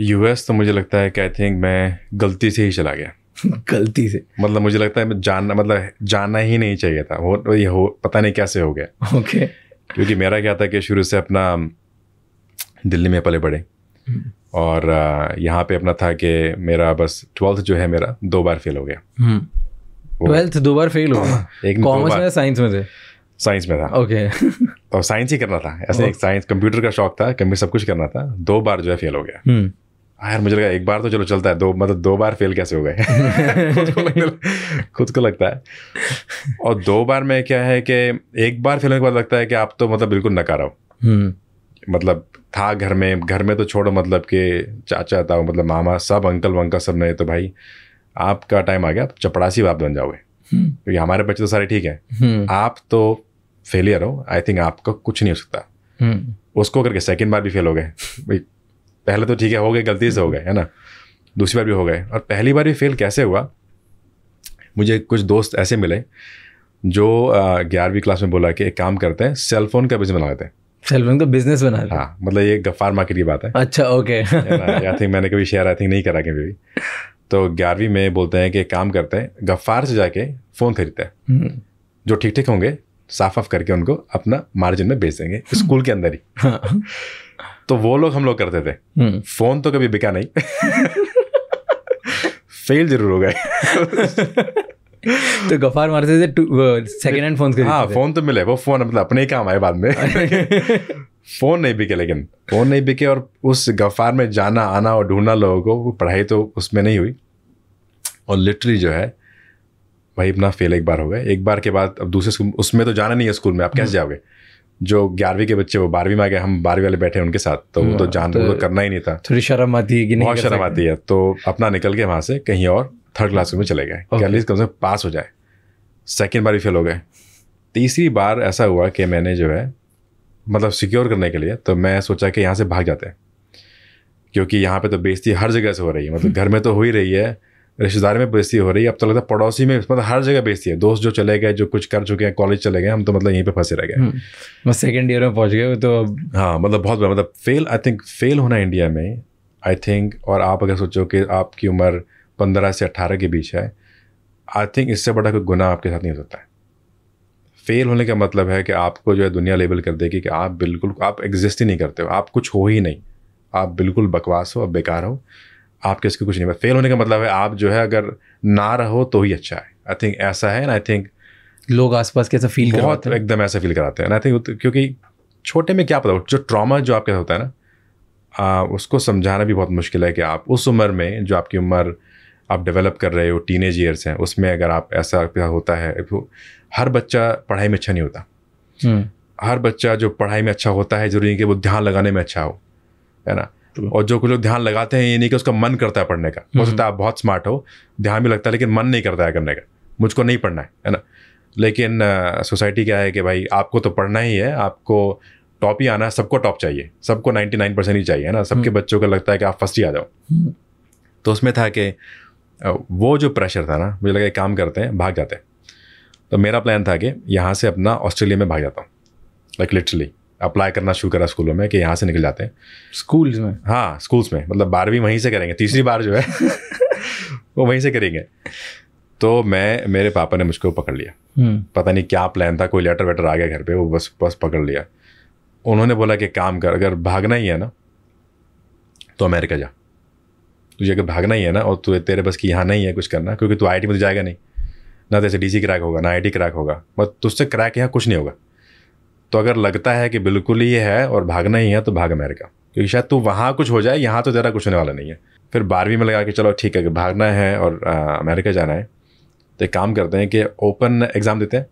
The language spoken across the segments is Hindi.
यूएस तो मुझे लगता है कि आई थिंक मैं गलती से ही चला गया गलती से मतलब मुझे लगता है मैं जानना मतलब जाना ही नहीं चाहिए था वो ये हो पता नहीं कैसे हो गया ओके okay. क्योंकि मेरा क्या था कि शुरू से अपना दिल्ली में पले पड़े हम्म। और यहाँ पे अपना था कि मेरा बस ट्वेल्थ जो है मेरा दो बार फेल हो गया ट्वेल्थ हम्म। दो बार फेल हो गया एक कॉमर्स में साइंस में थे साइंस में था ओके okay. तो साइंस ही करना था ऐसे एक साइंस कंप्यूटर का शौक था कंप्यूटर सब कुछ करना था दो बार जो है फेल हो गया हम्म। हाँ यार मुझे लगा एक बार तो चलो चलता है दो मतलब दो बार फेल कैसे हो गए खुद को खुद को लगता है और दो बार में क्या है कि एक बार फेल होने के बाद लगता है कि आप तो मतलब बिल्कुल नकारा हो हम्म। मतलब था घर में घर में तो छोड़ो मतलब कि चाचा था मतलब मामा सब अंकल वंकल सब नहीं तो भाई आपका टाइम आ गया आप चपड़ासी बाप बन जाओगे हम्म। क्योंकि हमारे बच्चे तो सारे ठीक हैं हम्म। आप तो फेलियर हो आई थिंक आपका कुछ नहीं हो सकता उसको करके सेकेंड बार भी फेल हो गए पहले तो ठीक है हो गए गलती से हो गए है ना दूसरी बार भी हो गए और पहली बार भी फेल कैसे हुआ मुझे कुछ दोस्त ऐसे मिले जो ग्यारहवीं क्लास में बोला कि एक काम करते हैं सेलफोन का बिजनेस बना लेते हैं सेलफोन का बिजनेस बना लेते हाँ मतलब ये गफ्फार मार्केट की बात है अच्छा ओके आई थिंक मैंने कभी शेयर आई थिंक नहीं करा कभी भी तो ग्यारहवीं में बोलते हैं कि एक काम करते हैं गफ्फार से जाके फ़ोन खरीदते हैं हम्म। जो ठीक ठीक होंगे साफ ऑफ करके उनको अपना मार्जिन में बेच देंगे स्कूल के अंदर ही हाँ। तो वो लोग हम लोग करते थे हम्म। फोन तो कभी बिका नहीं फेल जरूर हो गए तो गफार मारते थे सेकंड हैंड फोन हाँ फोन तो मिले वो फोन मतलब अपने ही काम आए बाद में फोन नहीं बिके लेकिन फोन नहीं बिके और उस गफार में जाना आना और ढूंढना लोगों को पढ़ाई तो उसमें नहीं हुई और लिटरली जो है भाई अपना फेल एक बार हो गए एक बार के बाद अब दूसरे स्कूल उसमें तो जाना नहीं है स्कूल में आप कैसे हम्म। जाओगे जो ग्यारहवीं के बच्चे वो बारहवीं में आ गए हम बारहवीं वाले बैठे उनके साथ तो वो तो हाँ, जान तो, तो करना ही नहीं था थोड़ी शर्म आती है कि नहीं बहुत शर्म आती है तो अपना निकल के वहाँ से कहीं और थर्ड क्लास में चले गए okay. कम से कम पास हो जाए सेकेंड बार भी फेल हो गए तीसरी बार ऐसा हुआ कि मैंने जो है मतलब सिक्योर करने के लिए तो मैं सोचा कि यहाँ से भाग जाते हैं क्योंकि यहाँ पे तो बेइज्जती हर जगह से हो रही है मतलब घर में तो हो ही रही है रिश्तेदार में बेजती हो रही है अब तो लगता है पड़ोसी में मतलब हर जगह बेजती है दोस्त जो चले गए जो कुछ कर चुके हैं कॉलेज चले गए हम तो मतलब यहीं पे फंसे रह गए बस सेकेंड ईयर में पहुंच गए तो हाँ मतलब बहुत बड़ा मतलब फेल आई थिंक फेल होना इंडिया में आई थिंक और आप अगर सोचो कि आपकी उम्र पंद्रह से अट्ठारह के बीच है आई थिंक इससे बड़ा कोई गुना आपके साथ नहीं हो सकता है फेल होने का मतलब है कि आपको जो है दुनिया लेबल कर देगी कि आप बिल्कुल आप एग्जिस्ट ही नहीं करते हो आप कुछ हो ही नहीं आप बिल्कुल बकवास हो आप बेकार हो आपके इसके कुछ नहीं फेल होने का मतलब है आप जो है अगर ना रहो तो ही अच्छा है आई थिंक ऐसा है एंड आई थिंक लोग आसपास कैसा फील बहुत एकदम ऐसा फील कराते हैं आई थिंक क्योंकि छोटे में क्या पता जो ट्रॉमा जो आपके होता है ना आ, उसको समझाना भी बहुत मुश्किल है कि आप उस उम्र में जो आपकी उम्र आप डेवलप कर रहे हो टीन एज ईयर्स हैं उसमें अगर आप ऐसा होता है तो हर बच्चा पढ़ाई में अच्छा नहीं होता हम्म। हर बच्चा जो पढ़ाई में अच्छा होता है जरूरी नहीं कि वो ध्यान लगाने में अच्छा हो है ना और जो कुछ लोग ध्यान लगाते हैं ये नहीं कि उसका मन करता है पढ़ने का हो हम्म। सकता है आप बहुत स्मार्ट हो ध्यान भी लगता है लेकिन मन नहीं करता है करने का मुझको नहीं पढ़ना है है ना लेकिन सोसाइटी क्या है कि भाई आपको तो पढ़ना ही है आपको टॉप ही आना है सबको टॉप चाहिए सबको नाइन्टी नाइन परसेंट ही चाहिए है ना सबके हम्म। बच्चों को लगता है कि आप फर्स्ट ही आ जाओ हम्म। तो उसमें था कि वो जो प्रेशर था ना मुझे लगा काम करते हैं भाग जाते हैं तो मेरा प्लान था कि यहाँ से अपना ऑस्ट्रेलिया में भाग जाता हूँ लाइक लिटरली अप्लाई करना शुरू करा स्कूलों में कि यहाँ से निकल जाते हैं स्कूल्स में हाँ स्कूल्स में मतलब बारहवीं वहीं से करेंगे तीसरी बार जो है वो वहीं से करेंगे तो मैं मेरे पापा ने मुझको पकड़ लिया हम्म। पता नहीं क्या प्लान था कोई लेटर वेटर आ गया घर पे वो बस बस पकड़ लिया उन्होंने बोला कि काम कर अगर भागना ही है ना तो अमेरिका जा तुझे अगर भागना ही है ना और तुझे तेरे बस की यहाँ नहीं है कुछ करना क्योंकि तू आई में तो जाएगा नहीं ना तो ऐसे डी क्रैक होगा ना आई क्रैक होगा बस तुझसे क्रैक यहाँ कुछ नहीं होगा तो अगर लगता है कि बिल्कुल ही है और भागना ही है तो भाग अमेरिका क्योंकि शायद तू वहाँ कुछ हो जाए यहाँ तो ज़रा कुछ होने वाला नहीं है फिर बारहवीं में लगा कि चलो ठीक है अगर भागना है और आ, अमेरिका जाना है तो एक काम करते हैं कि ओपन एग्ज़ाम देते हैं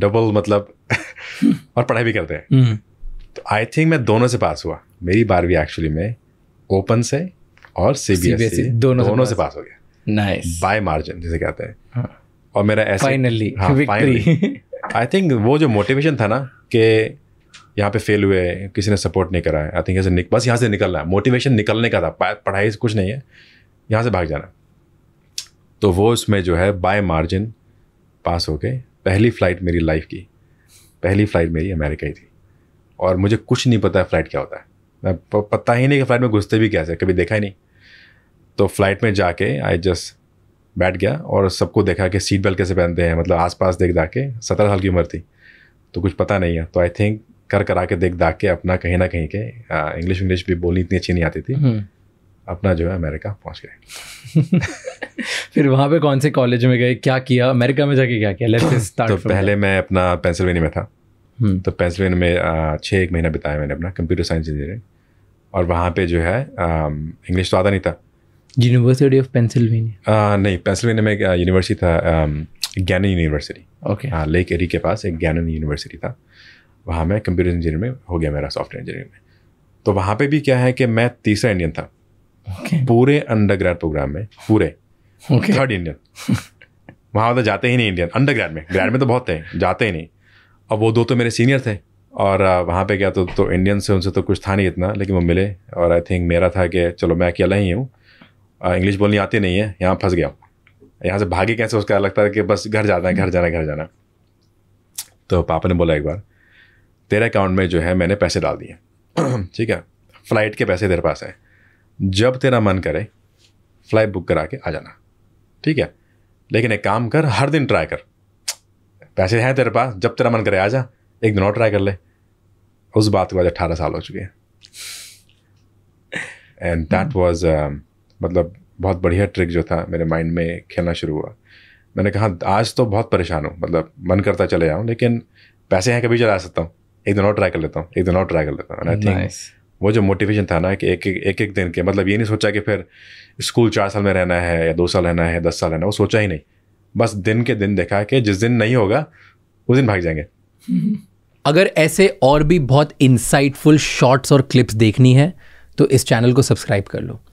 डबल मतलब और पढ़ाई भी करते हैं हम्म। तो आई थिंक मैं दोनों से पास हुआ मेरी बारहवीं एक्चुअली में ओपन से और सी बी e e दोनों दोनों से पास हो गया नाइस बाय मार्जिन जिसे कहते हैं हाँ। और मेरा ऐसे फाइनली आई थिंक वो जो मोटिवेशन था ना के यहाँ पे फेल हुए किसी ने सपोर्ट नहीं करा है आई थिंक ऐसे बस यहाँ से निकलना है मोटिवेशन निकलने का था पढ़ाई से कुछ नहीं है यहाँ से भाग जाना तो वो उसमें जो है बाय मार्जिन पास हो गए पहली फ़्लाइट मेरी लाइफ की पहली फ़्लाइट मेरी अमेरिका ही थी और मुझे कुछ नहीं पता फ़्लाइट क्या होता है मैं पता ही नहीं कि फ़्लाइट में घुसते भी कैसे कभी देखा ही नहीं तो फ्लाइट में जाके आई जस्ट बैठ गया और सबको देखा कि सीट बेल्ट कैसे पहनते हैं मतलब आसपास देख जाके सत्रह साल की उम्र थी तो कुछ पता नहीं है तो आई थिंक कर करा के देख दाग के अपना कहीं ना कहीं के इंग्लिश इंग्लिश भी बोलनी इतनी अच्छी नहीं आती थी हम्म। अपना जो है अमेरिका पहुंच गए फिर वहाँ पे कौन से कॉलेज में गए क्या किया अमेरिका में जाके क्या किया लेट्स तो पहले मैं अपना पेंसिल्वेनिया में था हम्म। तो पेंसिल्वेनिया में छः एक महीना बिताया मैंने अपना कंप्यूटर साइंस इंजीनियरिंग और वहाँ पे जो है इंग्लिश तो आता नहीं था यूनिवर्सिटी ऑफ पेंसिल्वेनिया नहीं पेंसिल्वेनिया में यूनिवर्सिटी था ज्ञानन यूनिवर्सिटी ओके हाँ लेक एरी के पास एक ज्ञानन यूनिवर्सिटी था वहाँ मैं कंप्यूटर इंजीनियर में हो गया मेरा सॉफ्टवेयर इंजीनियरिंग में तो वहाँ पे भी क्या है कि मैं तीसरा इंडियन था okay. पूरे अंडर ग्रेड प्रोग्राम में पूरे okay. थर्ड इंडियन वहाँ तो जाते ही नहीं इंडियन अंडर ग्रेड में ग्रेड में तो बहुत थे जाते ही नहीं अब वो दो तो मेरे सीनियर थे और वहाँ पे क्या तो तो इंडियन से उनसे तो कुछ था नहीं इतना लेकिन वो मिले और आई थिंक मेरा था कि चलो मैं अकेला ही हूँ इंग्लिश बोलनी आती नहीं है यहाँ फंस गया यहाँ से भागे कैसे उसका लगता है कि बस घर जाना है घर जाना है घर जाना तो पापा ने बोला एक बार तेरे अकाउंट में जो है मैंने पैसे डाल दिए ठीक है फ्लाइट के पैसे तेरे पास हैं जब तेरा मन करे फ्लाइट बुक करा के आ जाना ठीक है लेकिन एक काम कर हर दिन ट्राई कर पैसे हैं तेरे पास जब तेरा मन करे आ जा एक दिन और ट्राई कर ले उस बात के बाद अट्ठारह साल हो चुके हैं एंड दैट वॉज मतलब बहुत बढ़िया ट्रिक जो था मेरे माइंड में खेलना शुरू हुआ मैंने कहा आज तो बहुत परेशान हूँ मतलब मन करता चले जाऊँ लेकिन पैसे हैं कभी चला सकता हूँ एक दिन और ट्राई कर लेता हूँ एक दिन और ट्राई कर लेता हूँ आई थिंक वो जो मोटिवेशन था ना कि एक एक एक, एक दिन के मतलब ये नहीं सोचा कि फिर स्कूल चार साल में रहना है या दो साल रहना है दस साल रहना है वो सोचा ही नहीं बस दिन के दिन देखा कि जिस दिन नहीं होगा उस दिन भाग जाएंगे अगर ऐसे और भी बहुत इंसाइटफुल शॉर्ट्स और क्लिप्स देखनी है तो इस चैनल को सब्सक्राइब कर लो